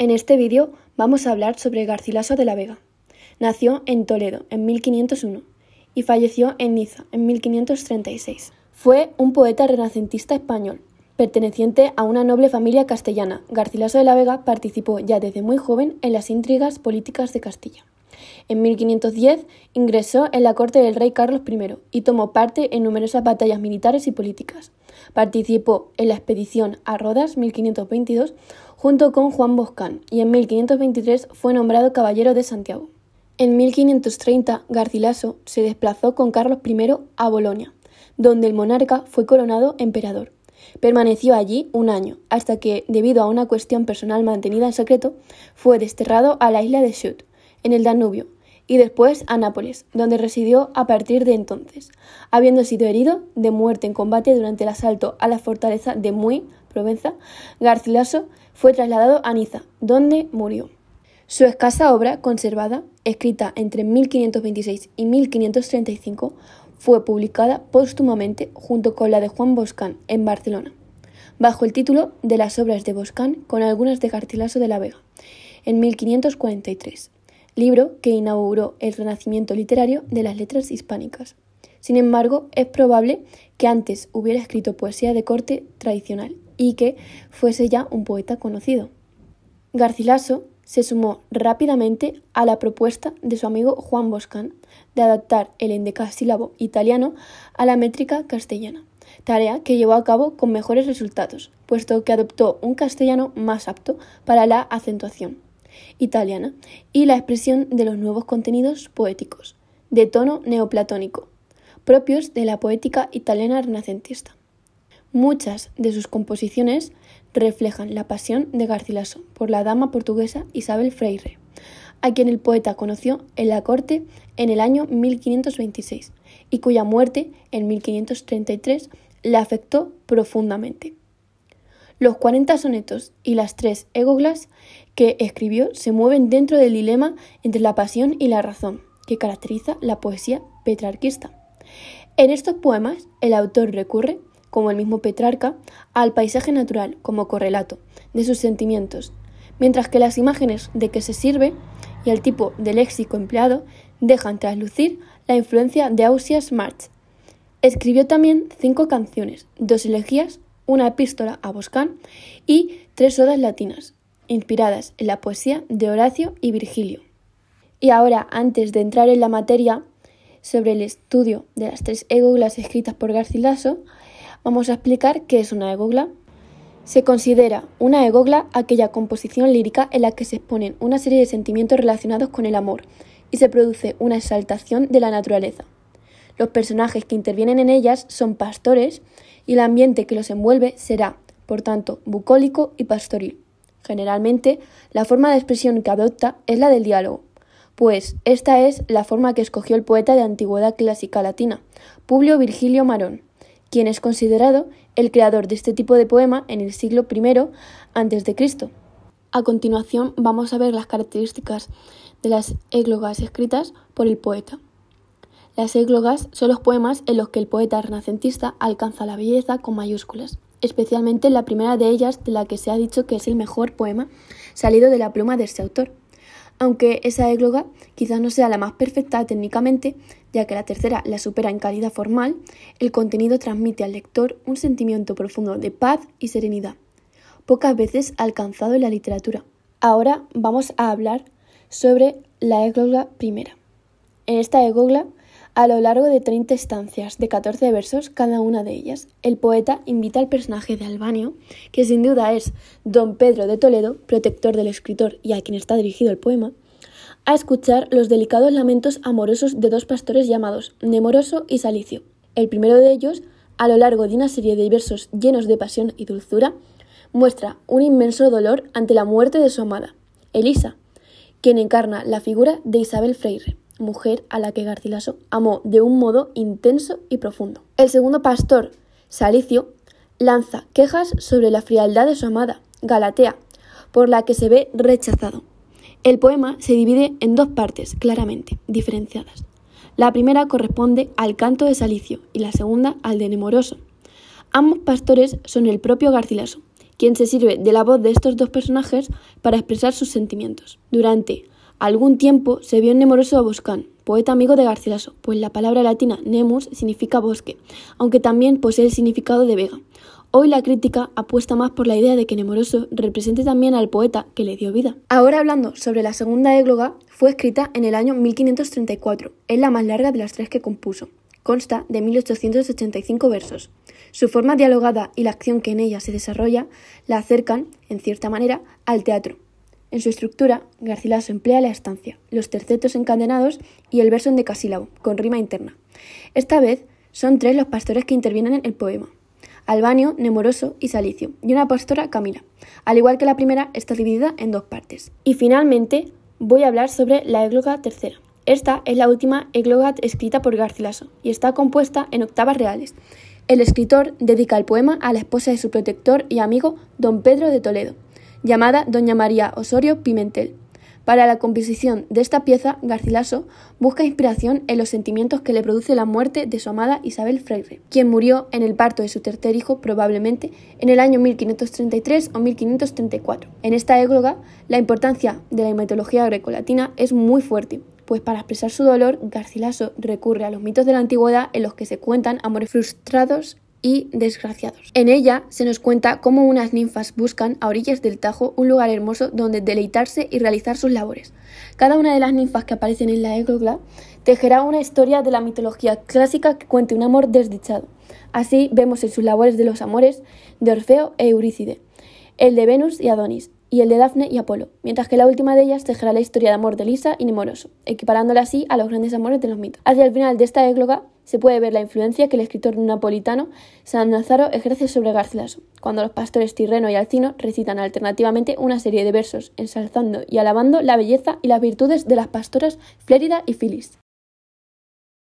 En este vídeo vamos a hablar sobre Garcilaso de la Vega. Nació en Toledo en 1501 y falleció en Niza en 1536. Fue un poeta renacentista español. Perteneciente a una noble familia castellana, Garcilaso de la Vega participó ya desde muy joven en las intrigas políticas de Castilla. En 1510 ingresó en la corte del rey Carlos I y tomó parte en numerosas batallas militares y políticas. Participó en la expedición a Rodas 1522 junto con Juan Boscán y en 1523 fue nombrado caballero de Santiago. En 1530 Garcilaso se desplazó con Carlos I a Bolonia, donde el monarca fue coronado emperador. Permaneció allí un año, hasta que, debido a una cuestión personal mantenida en secreto, fue desterrado a la isla de Schut, en el Danubio, y después a Nápoles, donde residió a partir de entonces, habiendo sido herido de muerte en combate durante el asalto a la fortaleza de Muy, Provenza, Garcilaso fue trasladado a Niza, donde murió. Su escasa obra conservada, escrita entre 1526 y 1535, fue publicada póstumamente junto con la de Juan Boscán en Barcelona, bajo el título de las obras de Boscán con algunas de Garcilaso de la Vega, en 1543 libro que inauguró el renacimiento literario de las letras hispánicas. Sin embargo, es probable que antes hubiera escrito poesía de corte tradicional y que fuese ya un poeta conocido. Garcilaso se sumó rápidamente a la propuesta de su amigo Juan Boscan de adaptar el endecasílabo italiano a la métrica castellana, tarea que llevó a cabo con mejores resultados, puesto que adoptó un castellano más apto para la acentuación italiana y la expresión de los nuevos contenidos poéticos, de tono neoplatónico, propios de la poética italiana renacentista. Muchas de sus composiciones reflejan la pasión de Garcilaso por la dama portuguesa Isabel Freire, a quien el poeta conoció en la corte en el año 1526 y cuya muerte en 1533 le afectó profundamente. Los 40 sonetos y las tres egoglas que escribió se mueven dentro del dilema entre la pasión y la razón que caracteriza la poesía petrarquista. En estos poemas, el autor recurre, como el mismo Petrarca, al paisaje natural como correlato de sus sentimientos, mientras que las imágenes de que se sirve y el tipo de léxico empleado dejan traslucir la influencia de Ausias March. Escribió también cinco canciones, dos elegías, una epístola a Boscán y tres odas latinas, inspiradas en la poesía de Horacio y Virgilio. Y ahora, antes de entrar en la materia sobre el estudio de las tres egoglas escritas por Garcilaso, vamos a explicar qué es una egogla. Se considera una egogla aquella composición lírica en la que se exponen una serie de sentimientos relacionados con el amor y se produce una exaltación de la naturaleza. Los personajes que intervienen en ellas son pastores y el ambiente que los envuelve será, por tanto, bucólico y pastoril. Generalmente, la forma de expresión que adopta es la del diálogo, pues esta es la forma que escogió el poeta de antigüedad clásica latina, Publio Virgilio Marón, quien es considerado el creador de este tipo de poema en el siglo I a.C. A continuación vamos a ver las características de las églogas escritas por el poeta. Las églogas son los poemas en los que el poeta renacentista alcanza la belleza con mayúsculas, especialmente la primera de ellas, de la que se ha dicho que es el mejor poema salido de la pluma de ese autor. Aunque esa égloga quizás no sea la más perfecta técnicamente, ya que la tercera la supera en calidad formal, el contenido transmite al lector un sentimiento profundo de paz y serenidad, pocas veces alcanzado en la literatura. Ahora vamos a hablar sobre la égloga primera. En esta égloga a lo largo de 30 estancias de 14 versos, cada una de ellas, el poeta invita al personaje de Albanio, que sin duda es don Pedro de Toledo, protector del escritor y a quien está dirigido el poema, a escuchar los delicados lamentos amorosos de dos pastores llamados Nemoroso y Salicio. El primero de ellos, a lo largo de una serie de versos llenos de pasión y dulzura, muestra un inmenso dolor ante la muerte de su amada, Elisa, quien encarna la figura de Isabel Freire mujer a la que Garcilaso amó de un modo intenso y profundo. El segundo pastor, Salicio, lanza quejas sobre la frialdad de su amada, Galatea, por la que se ve rechazado. El poema se divide en dos partes claramente diferenciadas. La primera corresponde al canto de Salicio y la segunda al de Nemoroso. Ambos pastores son el propio Garcilaso, quien se sirve de la voz de estos dos personajes para expresar sus sentimientos. Durante algún tiempo se vio en Nemoroso a Boscán, poeta amigo de Garcilaso, pues la palabra latina nemus significa bosque, aunque también posee el significado de vega. Hoy la crítica apuesta más por la idea de que Nemoroso represente también al poeta que le dio vida. Ahora hablando sobre la segunda égloga, fue escrita en el año 1534, es la más larga de las tres que compuso. Consta de 1885 versos. Su forma dialogada y la acción que en ella se desarrolla la acercan, en cierta manera, al teatro, en su estructura, Garcilaso emplea la estancia, los tercetos encadenados y el verso en decasílabo, con rima interna. Esta vez son tres los pastores que intervienen en el poema. Albanio, Nemoroso y Salicio, y una pastora Camila. Al igual que la primera, está dividida en dos partes. Y finalmente, voy a hablar sobre la égloga tercera. Esta es la última égloga escrita por Garcilaso y está compuesta en octavas reales. El escritor dedica el poema a la esposa de su protector y amigo, don Pedro de Toledo, llamada Doña María Osorio Pimentel. Para la composición de esta pieza, Garcilaso busca inspiración en los sentimientos que le produce la muerte de su amada Isabel Freire, quien murió en el parto de su tercer hijo probablemente en el año 1533 o 1534. En esta égloga la importancia de la mitología grecolatina es muy fuerte, pues para expresar su dolor, Garcilaso recurre a los mitos de la antigüedad en los que se cuentan amores frustrados y desgraciados. En ella se nos cuenta cómo unas ninfas buscan a orillas del Tajo un lugar hermoso donde deleitarse y realizar sus labores. Cada una de las ninfas que aparecen en la égloga tejerá una historia de la mitología clásica que cuente un amor desdichado. Así vemos en sus labores de los amores de Orfeo e Eurícide, el de Venus y Adonis, y el de Dafne y Apolo, mientras que la última de ellas tejerá la historia de amor de Lisa y Nemoroso, equiparándola así a los grandes amores de los mitos. Hacia el final de esta égloga se puede ver la influencia que el escritor napolitano San Nazaro ejerce sobre Garcilaso, cuando los pastores Tirreno y Alcino recitan alternativamente una serie de versos ensalzando y alabando la belleza y las virtudes de las pastoras Flérida y Filis.